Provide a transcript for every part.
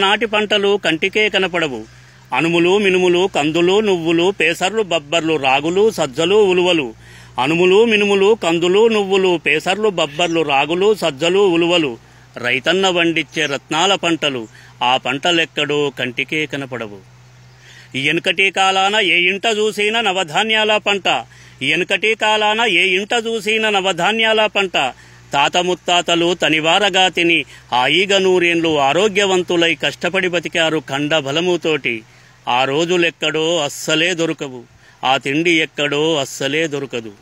నాటి పంటలు కంటికే కనపడవు అనుములు మినుములు కందులు నువ్వులు పేసర్లు బబ్బర్లు రాగులు సజ్జలు ఉలువలు అనుములు మినుములు కందులు నువ్వులు పేసర్లు బబ్బర్లు రాగులు సజ్జలు ఉలువలు రైతన్న వండిచ్చే రత్నాల పంటలు ఆ పంటలెక్కడో కంటికే కనపడవు ఎనకటి కాలాన ఏ ఇంట చూసిన నవధాన్యాల పంట ఎనకటి కాలాన ఏ ఇంట చూసిన నవధాన్యాల పంట తాత ముత్తాతలు తనివారగా తిని హాయిగా నూరేన్లు ఆరోగ్యవంతులై కష్టపడి బతికారు ఖండ బలముతోటి ఆ రోజులెక్కడో అస్సలే దొరకవు ఆ తిండి ఎక్కడో అస్సలే దొరకదు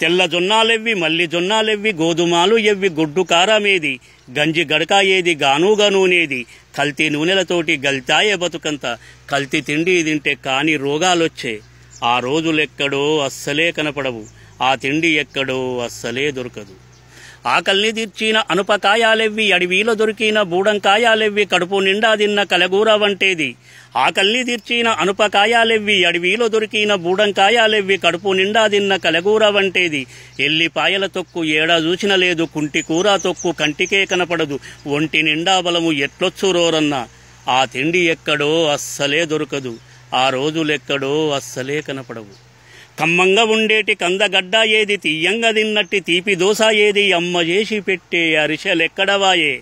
తెల్ల జొన్నాలెవ్వి మల్లి జొన్నాలెవ్వి గోధుమాలు ఎవ్వి గుడ్డు కారమేది గంజి గడక ఏది గానుగా నూనేది కల్తీ నూనెలతోటి గల్తాయే బతుకంత కల్తీ తిండి తింటే కాని రోగాలొచ్చే ఆ రోజులెక్కడో అస్సలే కనపడవు ఆ తిండి ఎక్కడో అస్సలే దొరకదు ఆకల్ని తీర్చిన అనుపకాయాలెవ్వి అడవిలో దొరికిన బూడంకాయాలెవ్వి కడుపు నిండా తిన్న కలగూర వంటేది ఆకల్ని తీర్చిన అనుపకాయాలెవ్వి అడవిలో దొరికిన బూడంకాయాలెవ్వి కడుపు నిండా తిన్న కలగూర వంటేది ఎల్లిపాయల తొక్కు ఏడా చూసిన లేదు కుంటి కూర తొక్కు కంటికే కనపడదు ఒంటి నిండా బలము ఎట్లొచ్చు రోరన్న ఆ తిండి ఎక్కడో అస్సలే దొరకదు ఆ రోజులెక్కడో అస్సలే కనపడవు కమ్మంగా ఉండేటి కందగడ్డ ఏది తీయంగా తిన్నట్టి తీపి దోశ ఏది అమ్మ చేసి పెట్టే అరిసెలెక్కడవాయే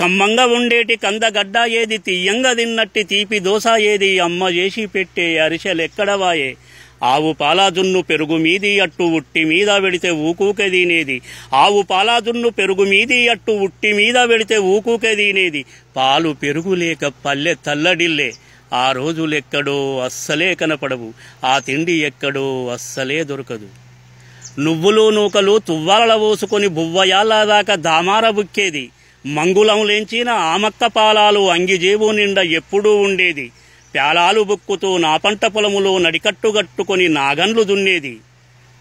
కమ్మంగా ఉండేటి కందగడ్డ ఏది తీయంగా తిన్నట్టి తీపి దోశ ఏది అమ్మ చేసి పెట్టే అరిసెలెక్కడవాయే ఆవు పాలాజున్ను పెరుగు మీది అట్టు ఉట్టి మీద వెడితే ఊకూకే తినేది ఆవు పాలాజున్ను పెరుగు మీది అట్టు ఉట్టి మీద వెడితే ఊకూకే తినేది పాలు పెరుగులేక పల్లె తల్లడిల్లే ఆ రోజులు ఎక్కడో అస్సలే కనపడవు ఆ తిండి ఎక్కడో అస్సలే దొరకదు నువ్వులు నూకలు తువ్వాల పోసుకొని బువ్వయాల దాకా దామార బుక్కేది మంగుళం లేంచిన ఆమత్త పాలాలు అంగిజేబు నిండా ఎప్పుడూ ఉండేది ప్యాలాలు బుక్కుతూ నా పంట పొలములో నడికట్టుగట్టుకొని నాగన్లు దున్నేది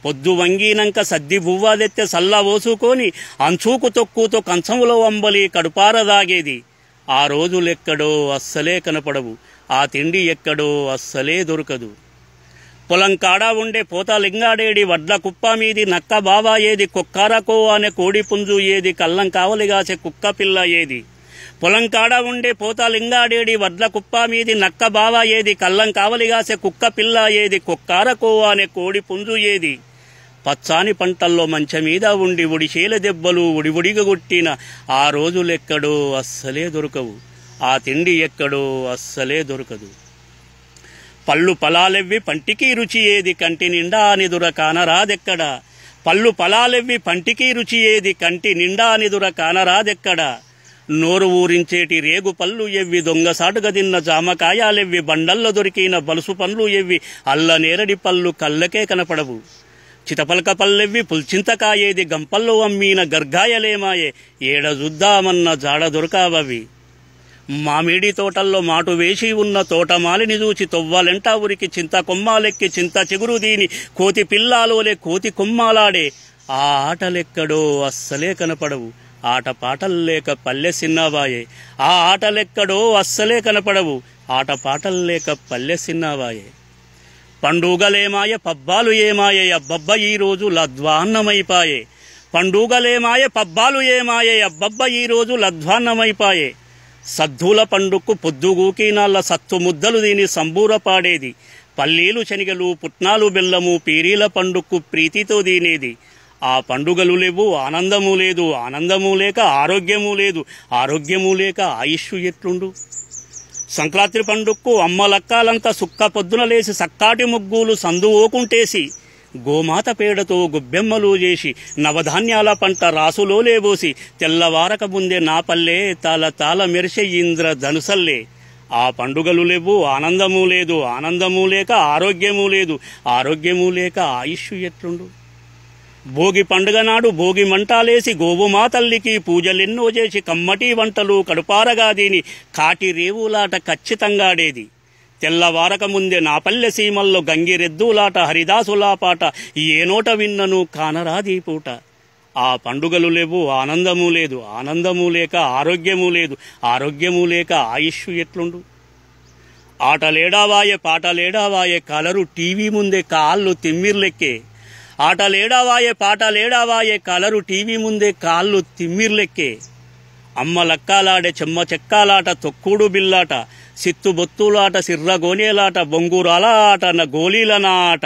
పొద్దు వంగినంక సద్ది బువ్వాదెత్తె సల్లా అంచూకు తొక్కుతో కంచంలో అంబలి కడుపారదాగేది ఆ రోజులెక్కడో అస్సలే కనపడవు ఆ తిండి ఎక్కడో అస్సలే దొరకదు పొలం కాడా ఉండే పోతలింగాడేడి వడ్ల కుప్ప మీది నక్క బావా ఏది కుక్కారకో అనే కోడి పుంజు ఏది కల్లం కావలిగాసే కుక్క పిల్ల ఏది పొలం కాడ ఉండే పోతలింగాడేడి వడ్ల కుప్ప మీది నక్క బావా ఏది కల్లం కావలిగాసే కుక్క పిల్ల ఏది కుక్కారకో అనే కోడి పుంజు ఏది పచ్చాని పంటల్లో మంచ మీద ఉండి ఉడిచేల దెబ్బలు కొట్టిన ఆ రోజులెక్కడో అస్సలే దొరకవు ఆ తిండి ఎక్కడో అస్సలే దొరకదు పళ్ళు పలాలెవ్వి పంటికి రుచి ఏది కంటి నిండా నిదుర కానరాదెక్కడా పళ్ళు పలాలెవ్వి పంటికి రుచి ఏది కంటి నిండా నిదుర కానరాదెక్కడా నోరు ఊరించేటి రేగు పళ్ళు ఎవ్వి దొంగసాటుగా తిన్న జామకాయాలెవ్వి బండల్లో దొరికిన బలుసు పండ్లు ఎవ్వి అల్ల నేరడి పళ్ళు కళ్ళకే కనపడవు చితపలక పల్లెవ్వి పుల్చింతకాయేది గంపల్లో అమ్మిన గర్గాయలేమాయే ఏడ చూద్దామన్న జాడ దొరకావవి మామిడి తోటల్లో మాటు వేసి ఉన్న తోటమాలిని చూచి తొవ్వలెంట ఊరికి చింత కొమ్మాలెక్కి చింత చిగురు దీని కోతి పిల్లాలోలే కోతి కొమ్మాలాడే ఆ ఆటలెక్కడో అస్సలే కనపడవు ఆట పాటల్లేక పల్లె సిన్నావాయే ఆ ఆటలెక్కడో అస్సలే కనపడవు ఆట పాటల్లేక పల్లె సిన్నావాయే పండుగలేమాయ పబ్బాలు ఏమాయే అబ్బబ్బ ఈరోజు లద్వాన్నమైపాయే పండుగలేమాయ పబ్బాలు ఏమాయే అబ్బబ్బ ఈరోజు లద్వాన్నమైపాయే సద్దుల పండుకు పొద్దుగూకినాళ్ళ సత్తు ముద్దలు దీని సంబూర పాడేది పల్లీలు శనిగలు పుట్నాలు బెల్లము పీరీల పండుకు ప్రీతితో దీనేది ఆ పండుగలు లేవు ఆనందము లేదు ఆనందము లేక ఆరోగ్యము లేదు ఆరోగ్యము లేక ఆయుష్ ఎట్లుండు సంక్రాంతి పండుగకు అమ్మ సుక్క పొద్దున లేసి సక్కాటి ముగ్గులు సందువోకుంటేసి గోమాత పేడతో గుబ్బెమ్మలు చేసి నవధాన్యాల పంట రాసులో లేబోసి తెల్లవారక ముందే నా పల్లె తాల తాల మెరిసే ఇంద్ర ధనుసల్లే ఆ పండుగలు లేవు ఆనందము లేదు ఆనందము లేక ఆరోగ్యము లేదు ఆరోగ్యము లేక ఆయుష్ ఎట్లుండు భోగి పండుగ నాడు భోగి మంటాలేసి గోవుమాతల్లికి పూజలెన్నో చేసి కమ్మటి వంటలు కడుపారగా దీని కాటి రేవులాట ఖచ్చితంగాడేది తెల్లవారక ముందే నా పల్లె సీమల్లో గంగిరెద్దులాట హరిదాసులాపాట ఏ నోట విన్నను కానరాది పూట ఆ పండుగలు లేవు ఆనందము లేదు ఆనందము లేక ఆరోగ్యము లేదు ఆరోగ్యము లేక ఆయుష్ ఎట్లుండు ఆటలేడావాయే పాటలేడావాయే కలరు టీవీ ముందే కాళ్ళు తిమ్మిర్లెక్కే ఆటలేడావాయే పాటలేడావాయే కలరు టీవీ ముందే కాళ్ళు తిమ్మిర్లెక్కే అమ్మ లక్కాలాడే చెమ్మ చెక్కాలాట తొక్కుడు బిల్లాట సిత్తు బొత్తులాట సిర్ర గోనేలాట బొంగురాలాట న గోలీల నాట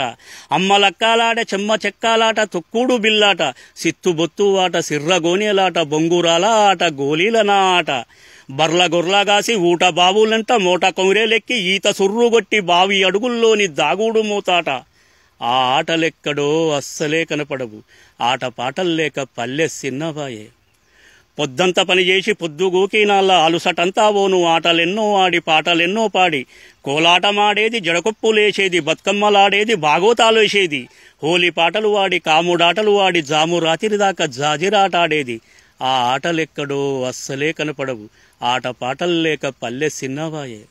అమ్మ లక్కాలాట చెమ్మ చెక్కాలాట తొక్కుడు బిల్లాట సిత్తు ఆట సిర్ర గోనేలాట బొంగురాలాట గోలీల నాట బర్ల గొర్లగాసి ఊట బావులంట మోట కొంగరేలెక్కి ఈత సుర్రుగొట్టి బావి అడుగుల్లోని దాగుడు మూతాట ఆ ఆటలెక్కడో అస్సలే కనపడవు ఆట పాటల్లేక పల్లె సిన్నబాయే పొద్దంతా పనిచేసి పొద్దుగూకినాళ్ళ అలుసటంతా ఓను ఆటలెన్నో ఆడి పాటలెన్నో పాడి కోలాటమాడేది జడకొప్పు లేచేది బతుకమ్మలాడేది వేసేది హోలీ పాటలు వాడి కాముడాటలు వాడి జాము రాత్రి దాకా ఆడేది ఆ ఆటలెక్కడో అస్సలే కనపడవు ఆట పాటలు లేక పల్లె సిన్నవాయే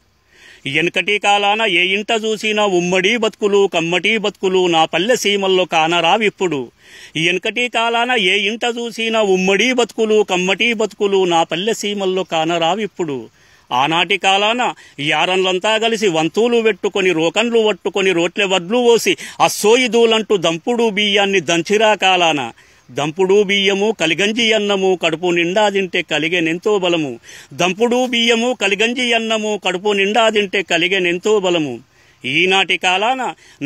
ఎనకటి కాలాన ఏ ఇంట చూసినా ఉమ్మడి బతుకులు కమ్మటి బతుకులు నా పల్లె సీమల్లో కానరావిప్పుడు ఎనకటి కాలాన ఏ ఇంట చూసినా ఉమ్మడి బతుకులు కమ్మటి బతుకులు నా పల్లె సీమల్లో కానరావిప్పుడు ఆనాటి కాలాన యారన్లంతా కలిసి వంతులు పెట్టుకొని రోకన్లు పట్టుకొని రోట్లె వడ్లు పోసి అస్సోయిదూలంటూ దంపుడు బియ్యాన్ని దంచిరా కాలాన దంపుడు బియ్యము కలిగంజి అన్నము కడుపు నిండా తింటే కలిగెనెంతో బలము దంపుడు బియ్యము కలిగంజి అన్నము కడుపు నిండా తింటే కలిగెనెంతో బలము ఈనాటి కాలాన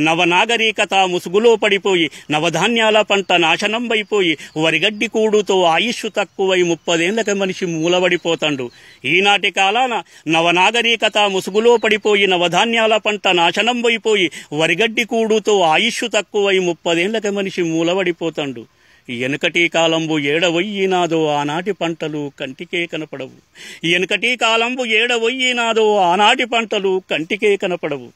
నవనాగరికత ముసుగులో పడిపోయి నవధాన్యాల పంట నాశనం అయిపోయి వరిగడ్డి కూడుతో ఆయుష్ తక్కువై ముప్పదేళ్లకి మనిషి మూలబడిపోతాడు ఈనాటి కాలాన నవనాగరికత ముసుగులో పడిపోయి నవధాన్యాల పంట నాశనం అయిపోయి వరిగడ్డి కూడుతో ఆయుష్ తక్కువై ముప్పదేళ్లకి మనిషి మూలబడిపోతాడు ఎనకటి కాలంబు ఏడవయ్యినాదో ఆనాటి పంటలు కంటికే కనపడవు ఎనకటి కాలంబు ఏడవయ్యినాదో ఆనాటి పంటలు కంటికే కనపడవు